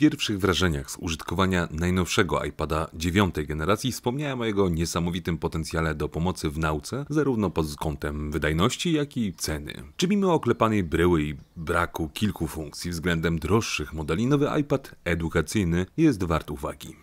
pierwszych wrażeniach z użytkowania najnowszego iPada 9 generacji wspomniałem o jego niesamowitym potencjale do pomocy w nauce, zarówno pod kątem wydajności, jak i ceny. Czy mimo oklepanej bryły i braku kilku funkcji względem droższych modeli, nowy iPad edukacyjny jest wart uwagi.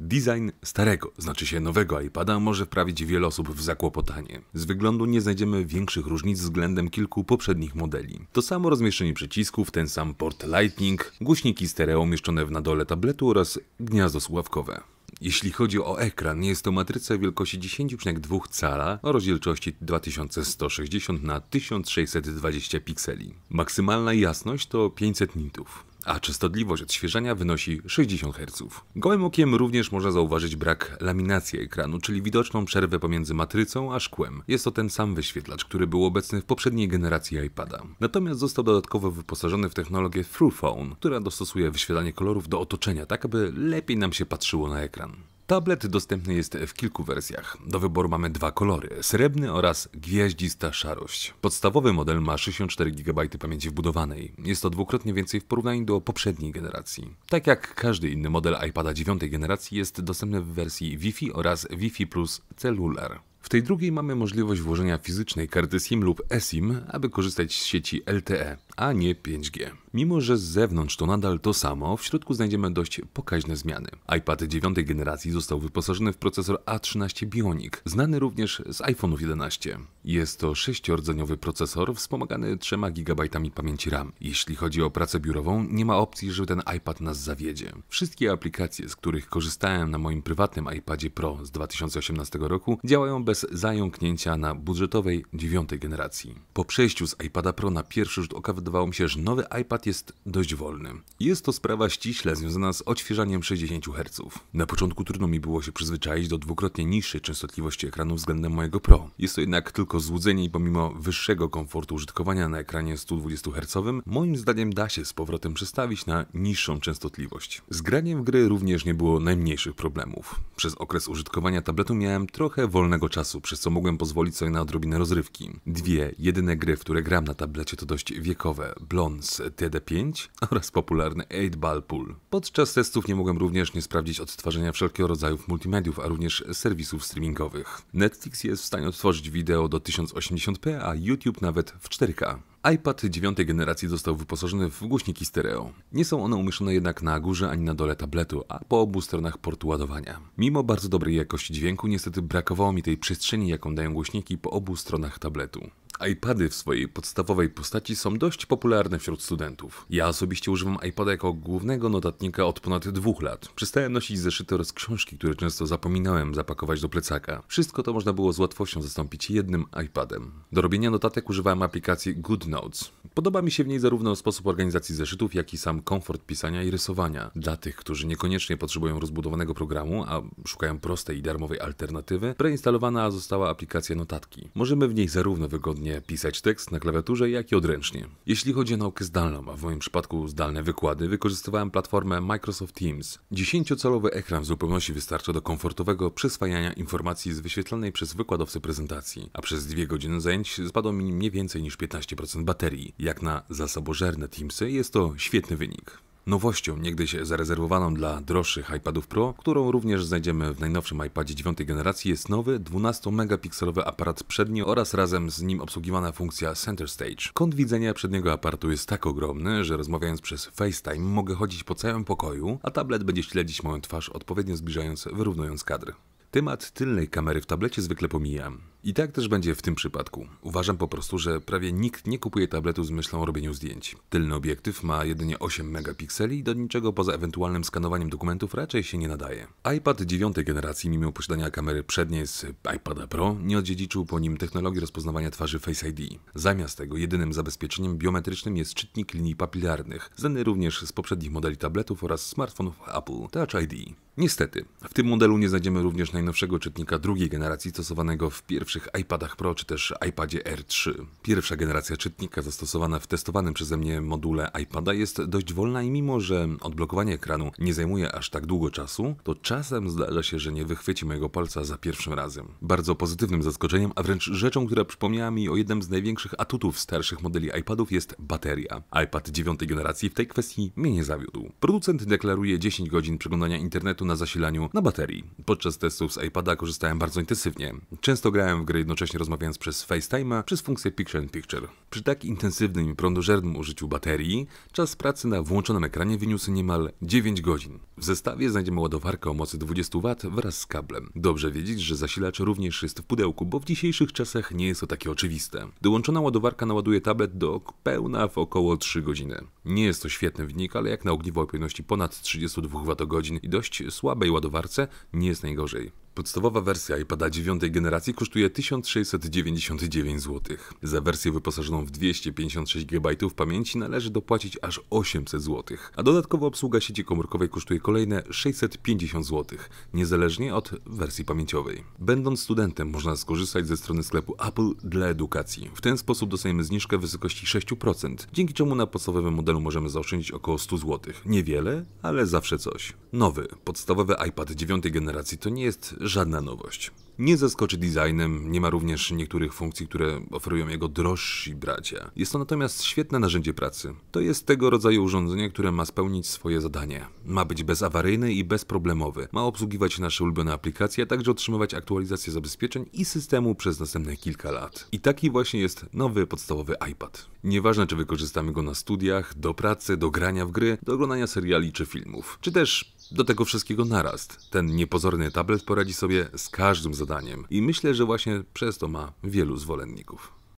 Design starego, znaczy się nowego iPada może wprawić wiele osób w zakłopotanie. Z wyglądu nie znajdziemy większych różnic względem kilku poprzednich modeli. To samo rozmieszczenie przycisków, ten sam port Lightning, głośniki stereo umieszczone w nadole tabletu oraz gniazdo słuchawkowe. Jeśli chodzi o ekran, jest to matryca wielkości 10,2 cala o rozdzielczości 2160 na 1620 pikseli. Maksymalna jasność to 500 nitów a częstotliwość odświeżania wynosi 60 Hz. Gołym okiem również można zauważyć brak laminacji ekranu, czyli widoczną przerwę pomiędzy matrycą a szkłem. Jest to ten sam wyświetlacz, który był obecny w poprzedniej generacji iPada. Natomiast został dodatkowo wyposażony w technologię ThruPhone, która dostosuje wyświetlanie kolorów do otoczenia, tak aby lepiej nam się patrzyło na ekran. Tablet dostępny jest w kilku wersjach. Do wyboru mamy dwa kolory, srebrny oraz gwiaździsta szarość. Podstawowy model ma 64 GB pamięci wbudowanej. Jest to dwukrotnie więcej w porównaniu do poprzedniej generacji. Tak jak każdy inny model iPada 9 generacji jest dostępny w wersji Wi-Fi oraz Wi-Fi plus celular. W tej drugiej mamy możliwość włożenia fizycznej karty SIM lub eSIM, aby korzystać z sieci LTE a nie 5G. Mimo, że z zewnątrz to nadal to samo, w środku znajdziemy dość pokaźne zmiany. iPad 9 generacji został wyposażony w procesor A13 Bionic, znany również z iPhone'ów 11. Jest to sześciordzeniowy procesor wspomagany 3 GB pamięci RAM. Jeśli chodzi o pracę biurową, nie ma opcji, że ten iPad nas zawiedzie. Wszystkie aplikacje, z których korzystałem na moim prywatnym iPadzie Pro z 2018 roku, działają bez zająknięcia na budżetowej 9 generacji. Po przejściu z iPada Pro na pierwszy rzut oka w wydawało mi się, że nowy iPad jest dość wolny. Jest to sprawa ściśle związana z odświeżaniem 60 Hz. Na początku trudno mi było się przyzwyczaić do dwukrotnie niższej częstotliwości ekranu względem mojego Pro. Jest to jednak tylko złudzenie i pomimo wyższego komfortu użytkowania na ekranie 120 Hz, moim zdaniem da się z powrotem przestawić na niższą częstotliwość. Z graniem w gry również nie było najmniejszych problemów. Przez okres użytkowania tabletu miałem trochę wolnego czasu, przez co mogłem pozwolić sobie na odrobinę rozrywki. Dwie jedyne gry, w które gram na tablecie to dość wiekowe nowe Blondes TD5 oraz popularny 8-Ball Pool. Podczas testów nie mogłem również nie sprawdzić odtwarzania wszelkiego rodzaju multimediów, a również serwisów streamingowych. Netflix jest w stanie odtworzyć wideo do 1080p, a YouTube nawet w 4K iPad 9 generacji został wyposażony w głośniki stereo. Nie są one umieszczone jednak na górze ani na dole tabletu, a po obu stronach portu ładowania. Mimo bardzo dobrej jakości dźwięku, niestety brakowało mi tej przestrzeni, jaką dają głośniki po obu stronach tabletu iPady w swojej podstawowej postaci są dość popularne wśród studentów. Ja osobiście używam iPada jako głównego notatnika od ponad dwóch lat. Przestałem nosić zeszyty oraz książki, które często zapominałem zapakować do plecaka. Wszystko to można było z łatwością zastąpić jednym iPadem. Do robienia notatek używałem aplikacji GoodNotes. Podoba mi się w niej zarówno sposób organizacji zeszytów, jak i sam komfort pisania i rysowania. Dla tych, którzy niekoniecznie potrzebują rozbudowanego programu, a szukają prostej i darmowej alternatywy, preinstalowana została aplikacja notatki. Możemy w niej zarówno wygodnie pisać tekst na klawiaturze, jak i odręcznie. Jeśli chodzi o naukę zdalną, a w moim przypadku zdalne wykłady, wykorzystywałem platformę Microsoft Teams. Dziesięciocalowy ekran w zupełności wystarcza do komfortowego przyswajania informacji z wyświetlanej przez wykładowcę prezentacji, a przez dwie godziny zajęć spadło mi mniej więcej niż 15% baterii. Jak na zasobożerne Teamsy jest to świetny wynik nowością niegdyś zarezerwowaną dla droższych iPadów Pro, którą również znajdziemy w najnowszym iPadzie 9 generacji jest nowy 12-megapikselowy aparat przedni oraz razem z nim obsługiwana funkcja Center Stage. Kąt widzenia przedniego aparatu jest tak ogromny, że rozmawiając przez FaceTime mogę chodzić po całym pokoju, a tablet będzie śledzić moją twarz odpowiednio zbliżając, wyrównując kadry. Temat tylnej kamery w tablecie zwykle pomijam. I tak też będzie w tym przypadku. Uważam po prostu, że prawie nikt nie kupuje tabletu z myślą o robieniu zdjęć. Tylny obiektyw ma jedynie 8 megapikseli i do niczego poza ewentualnym skanowaniem dokumentów raczej się nie nadaje. iPad 9 generacji, mimo posiadania kamery przedniej z iPada Pro, nie odziedziczył po nim technologii rozpoznawania twarzy Face ID. Zamiast tego jedynym zabezpieczeniem biometrycznym jest czytnik linii papilarnych, znany również z poprzednich modeli tabletów oraz smartfonów Apple Touch ID. Niestety, w tym modelu nie znajdziemy również najnowszego czytnika drugiej generacji stosowanego w pierwszym najnowszych iPadach Pro czy też iPadzie R3. Pierwsza generacja czytnika zastosowana w testowanym przeze mnie module iPada jest dość wolna i mimo, że odblokowanie ekranu nie zajmuje aż tak długo czasu, to czasem zdarza się, że nie wychwyci mojego palca za pierwszym razem. Bardzo pozytywnym zaskoczeniem, a wręcz rzeczą, która przypomniała mi o jednym z największych atutów starszych modeli iPadów jest bateria. iPad 9 generacji w tej kwestii mnie nie zawiódł. Producent deklaruje 10 godzin przeglądania internetu na zasilaniu na baterii. Podczas testów z iPada korzystałem bardzo intensywnie. Często grałem w grę jednocześnie rozmawiając przez FaceTime'a przez funkcję Picture in Picture. Przy tak intensywnym i prądożernym użyciu baterii, czas pracy na włączonym ekranie wyniósł niemal 9 godzin. W zestawie znajdziemy ładowarkę o mocy 20 W wraz z kablem. Dobrze wiedzieć, że zasilacz również jest w pudełku, bo w dzisiejszych czasach nie jest to takie oczywiste. Dołączona ładowarka naładuje tablet do pełna w około 3 godziny. Nie jest to świetny wynik, ale jak na ogniwo o pojemności ponad 32 Wh i dość słabej ładowarce nie jest najgorzej. Podstawowa wersja iPada 9 generacji kosztuje 1699 zł. Za wersję wyposażoną w 256 GB pamięci należy dopłacić aż 800 zł, a dodatkowo obsługa sieci komórkowej kosztuje kolejne 650 zł, niezależnie od wersji pamięciowej. Będąc studentem można skorzystać ze strony sklepu Apple dla edukacji. W ten sposób dostajemy zniżkę w wysokości 6%, dzięki czemu na podstawowym modelu możemy zaoszczędzić około 100 zł. Niewiele, ale zawsze coś. Nowy, podstawowy iPad 9 generacji to nie jest żadna nowość. Nie zaskoczy designem, nie ma również niektórych funkcji, które oferują jego drożsi bracia. Jest to natomiast świetne narzędzie pracy. To jest tego rodzaju urządzenie, które ma spełnić swoje zadanie. Ma być bezawaryjny i bezproblemowy. Ma obsługiwać nasze ulubione aplikacje, a także otrzymywać aktualizacje zabezpieczeń i systemu przez następne kilka lat. I taki właśnie jest nowy podstawowy iPad. Nieważne czy wykorzystamy go na studiach, do pracy, do grania w gry, do oglądania seriali czy filmów. Czy też do tego wszystkiego naraz. Ten niepozorny tablet poradzi sobie z każdym zadaniem zadaniem i myślę, że właśnie przez to ma wielu zwolenników.